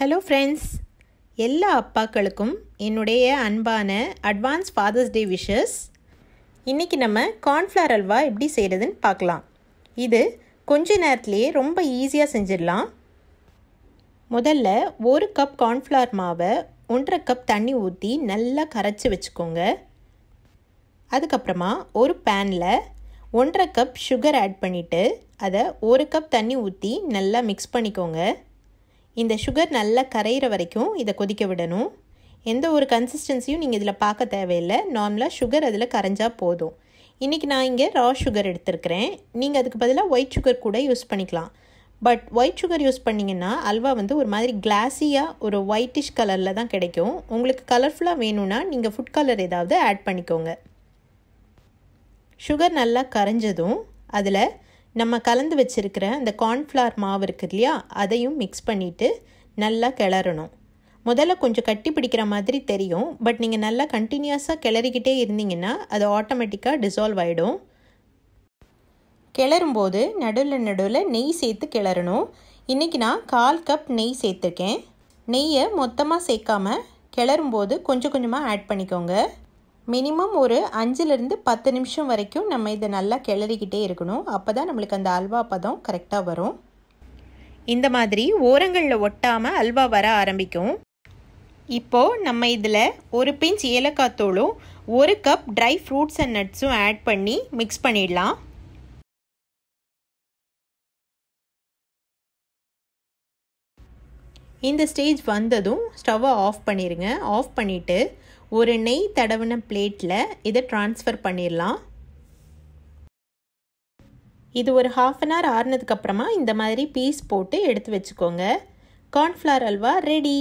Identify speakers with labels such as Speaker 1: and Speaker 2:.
Speaker 1: hello friends எல்லா அப்பாக்களுக்கும் என்னுடைய அன்பான அட்வான்ஸ் ஃபாதர்ஸ் டே விஷஸ் இன்றைக்கி நம்ம கார்ன்ஃப்ளவர் அல்வா எப்படி செய்கிறதுன்னு பார்க்கலாம் இது கொஞ்ச நேரத்துலேயே ரொம்ப ஈஸியாக செஞ்சிடலாம் முதல்ல ஒரு கப் கார்ன்ஃப்ளவர் மாவை ஒன்றரை கப் தண்ணி ஊற்றி நல்லா கரைச்சி வச்சுக்கோங்க அதுக்கப்புறமா ஒரு பேனில் ஒன்றரை கப் சுகர் ஆட் பண்ணிவிட்டு அதை ஒரு கப் தண்ணி ஊற்றி நல்லா மிக்ஸ் பண்ணிக்கோங்க இந்த சுகர் நல்லா கரையிற வரைக்கும் இதை கொதிக்க விடணும் எந்த ஒரு கன்சிஸ்டன்சியும் நீங்கள் இதில் பார்க்க தேவையில்லை நார்மலாக சுகர் அதில் கரைஞ்சால் போதும் இன்றைக்கி நான் இங்கே ரா சுகர் எடுத்திருக்கிறேன் நீங்கள் அதுக்கு பதிலாக ஒயிட் சுகர் கூட யூஸ் பண்ணிக்கலாம் பட் ஒயிட் சுகர் யூஸ் பண்ணிங்கன்னா அல்வா வந்து ஒரு மாதிரி கிளாஸியாக ஒரு ஒயிட்டிஷ் கலரில் தான் கிடைக்கும் உங்களுக்கு கலர்ஃபுல்லாக வேணும்னா நீங்கள் ஃபுட் கலர் ஏதாவது ஆட் பண்ணிக்கோங்க சுகர் நல்லா கரைஞ்சதும் அதில் நம்ம கலந்து வச்சுருக்கிற அந்த கார்ன்ஃப்ளவர் மாவு இருக்குது இல்லையா அதையும் மிக்ஸ் பண்ணிவிட்டு நல்லா கிளறணும் முதல்ல கொஞ்சம் கட்டி பிடிக்கிற மாதிரி தெரியும் பட் நீங்கள் நல்லா கண்டினியூஸாக கிளறிக்கிட்டே இருந்தீங்கன்னா அது ஆட்டோமேட்டிக்காக டிசால்வ் ஆகிடும் கிளறும்போது நடுவில் நடுவில் நெய் சேர்த்து கிளறணும் இன்றைக்கி நான் கால் கப் நெய் சேர்த்துருக்கேன் நெய்யை மொத்தமாக சேர்க்காமல் கிளறும்போது கொஞ்சம் கொஞ்சமாக ஆட் பண்ணிக்கோங்க மினிமம் ஒரு அஞ்சுலேருந்து பத்து நிமிஷம் வரைக்கும் நம்ம இதை நல்லா கிளறிக்கிட்டே இருக்கணும் அப்போ தான் நம்மளுக்கு அந்த அல்வா பதம் கரெக்டாக வரும் இந்த மாதிரி ஓரங்களில் ஒட்டாமல் அல்வா வர ஆரம்பிக்கும் இப்போது நம்ம இதில் ஒரு பிஞ்ச் ஏலக்காய்
Speaker 2: தூளும் ஒரு கப் ட்ரை ஃப்ரூட்ஸ் அண்ட் நட்ஸும் ஆட் பண்ணி மிக்ஸ் பண்ணிடலாம் இந்த ஸ்டேஜ் வந்ததும் ஸ்டவ்வை ஆஃப் பண்ணிடுங்க ஆஃப் பண்ணிவிட்டு ஒரு நெய்
Speaker 1: தடவின பிளேட்டில் இதை ட்ரான்ஸ்ஃபர் பண்ணிடலாம் இது ஒரு ஹாஃப் அன் ஹவர் ஆறுனதுக்கப்புறமா இந்த மாதிரி பீஸ் போட்டு எடுத்து வச்சுக்கோங்க கார்ன்ஃப்ளவர் அல்வா ரெடி